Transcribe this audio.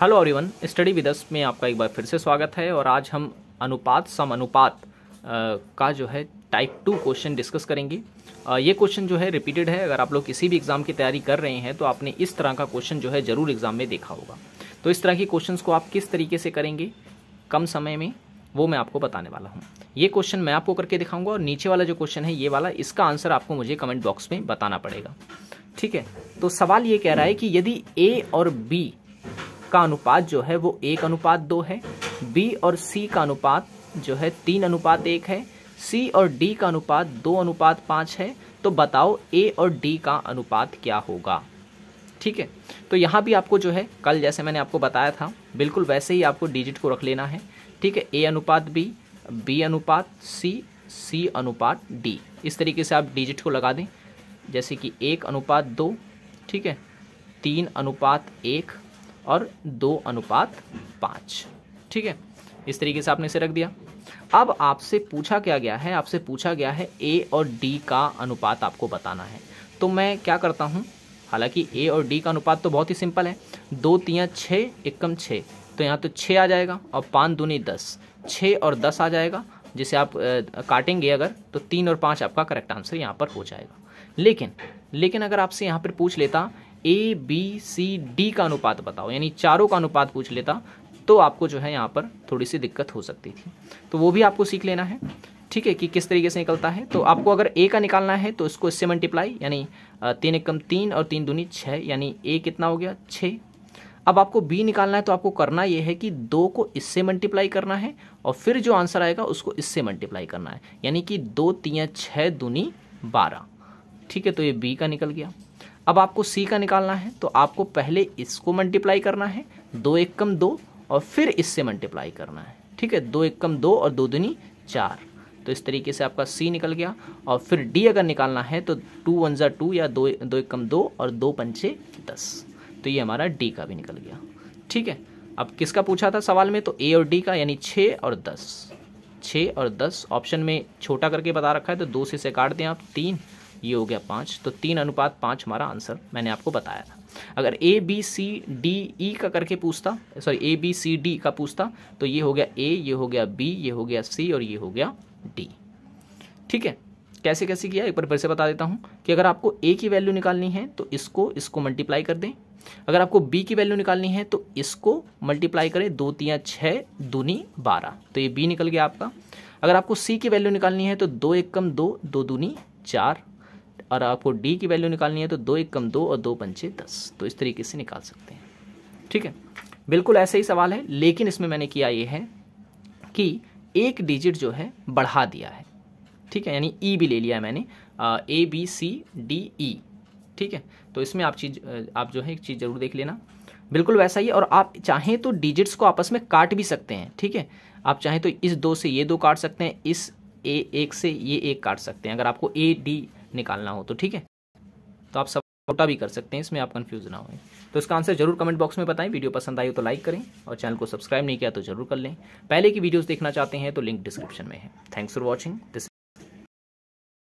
hello everyone study with us में आपका एक बार फिर से स्वागत है और आज हम अनुपात सम अनुपात का जो है टाइप टू क्वेश्चन डिस्कस करेंगे ये क्वेश्चन जो है रिपीटेड है अगर आप लोग किसी भी एग्ज़ाम की तैयारी कर रहे हैं तो आपने इस तरह का क्वेश्चन जो है ज़रूर एग्ज़ाम में देखा होगा तो इस तरह के क्वेश्चन को आप किस तरीके से करेंगे कम समय में वो मैं आपको बताने वाला हूँ ये क्वेश्चन मैं आपको करके दिखाऊंगा और नीचे वाला जो क्वेश्चन है ये वाला इसका आंसर आपको मुझे कमेंट बॉक्स में बताना पड़ेगा ठीक है तो सवाल ये कह रहा है कि यदि ए और बी का अनुपात जो है वो एक अनुपात दो है बी और सी का अनुपात जो है तीन अनुपात एक है सी और डी का अनुपात दो अनुपात पाँच है तो बताओ ए और डी का अनुपात क्या होगा ठीक है तो यहाँ भी आपको जो है कल जैसे मैंने आपको बताया था बिल्कुल वैसे ही आपको डिजिट को रख लेना है ठीक है ए अनुपात बी बी अनुपात सी सी अनुपात डी इस तरीके से आप डिजिट को लगा दें जैसे कि एक अनुपात दो ठीक है तीन अनुपात एक और दो अनुपात पाँच ठीक है इस तरीके से आपने इसे रख दिया अब आपसे पूछा क्या गया है आपसे पूछा गया है ए और डी का अनुपात आपको बताना है तो मैं क्या करता हूँ हालांकि ए और डी का अनुपात तो बहुत ही सिंपल है दो तियाँ छः एकम छः तो यहाँ तो छः आ जाएगा और पाँच दूनी दस छः और दस आ जाएगा जिसे आप काटेंगे अगर तो तीन और पाँच आपका करेक्ट आंसर यहाँ पर हो जाएगा लेकिन लेकिन अगर आपसे यहाँ पर पूछ लेता ए बी सी डी का अनुपात बताओ यानी चारों का अनुपात पूछ लेता तो आपको जो है यहाँ पर थोड़ी सी दिक्कत हो सकती थी तो वो भी आपको सीख लेना है ठीक है कि किस तरीके से निकलता है तो आपको अगर ए का निकालना है तो इसको इससे मल्टीप्लाई यानी तीन एकम तीन और तीन दूनी छः यानी ए कितना हो गया छः अब आपको बी निकालना है तो आपको करना यह है कि दो को इससे मल्टीप्लाई करना है और फिर जो आंसर आएगा उसको इससे मल्टीप्लाई करना है यानी कि दो तीन छः दूनी बारह ठीक है तो ये बी का निकल गया अब आपको सी का निकालना है तो आपको पहले इसको मल्टीप्लाई करना है दो एक कम दो और फिर इससे मल्टीप्लाई करना है ठीक है दो एक कम दो और दो दुनी चार तो इस तरीके से आपका सी निकल गया और फिर डी अगर निकालना है तो टू वन ज़ा टू या दो दो एक कम दो और दो पंचे दस तो ये हमारा डी का भी निकल गया ठीक है अब किसका पूछा था सवाल में तो ए और डी का यानी छः और दस छः और दस ऑप्शन में छोटा करके बता रखा है तो दो से से काट दें आप तीन ये हो गया पाँच तो तीन अनुपात पाँच हमारा आंसर मैंने आपको बताया था अगर ए बी सी डी ई का करके पूछता sorry A B C D का पूछता तो ये हो गया ए ये हो गया बी ये हो गया सी और ये हो गया डी ठीक है कैसे कैसे किया एक बार फिर से बता देता हूँ कि अगर आपको ए की वैल्यू निकालनी है तो इसको इसको मल्टीप्लाई कर दें अगर आपको बी की वैल्यू निकालनी है तो इसको मल्टीप्लाई करें दो तिया छः दूनी बारह तो ये बी निकल गया आपका अगर आपको सी की वैल्यू निकालनी है तो दो एक कम दो दो दूनी चार और आपको डी की वैल्यू निकालनी है तो दो एक कम दो और दो पंचे दस तो इस तरीके से निकाल सकते हैं ठीक है बिल्कुल ऐसे ही सवाल है लेकिन इसमें मैंने किया ये है कि एक डिजिट जो है बढ़ा दिया है ठीक है यानी ई e भी ले लिया है मैंने ए बी सी डी ई ठीक है तो इसमें आप चीज़ आप जो है एक चीज़ ज़रूर देख लेना बिल्कुल वैसा ही और आप चाहें तो डिजिट्स को आपस में काट भी सकते हैं ठीक है आप चाहें तो इस दो से ये दो काट सकते हैं इस ए एक से ये एक काट सकते हैं अगर आपको ए डी निकालना हो तो ठीक है तो आप सब छोटा भी कर सकते हैं इसमें आप कन्फ्यूज ना हो तो इसका आंसर जरूर कमेंट बॉक्स में बताएं वीडियो पसंद आई हो तो लाइक करें और चैनल को सब्सक्राइब नहीं किया तो जरूर कर लें पहले की वीडियोस देखना चाहते हैं तो लिंक डिस्क्रिप्शन में है थैंक्स फॉर वॉचिंग दिस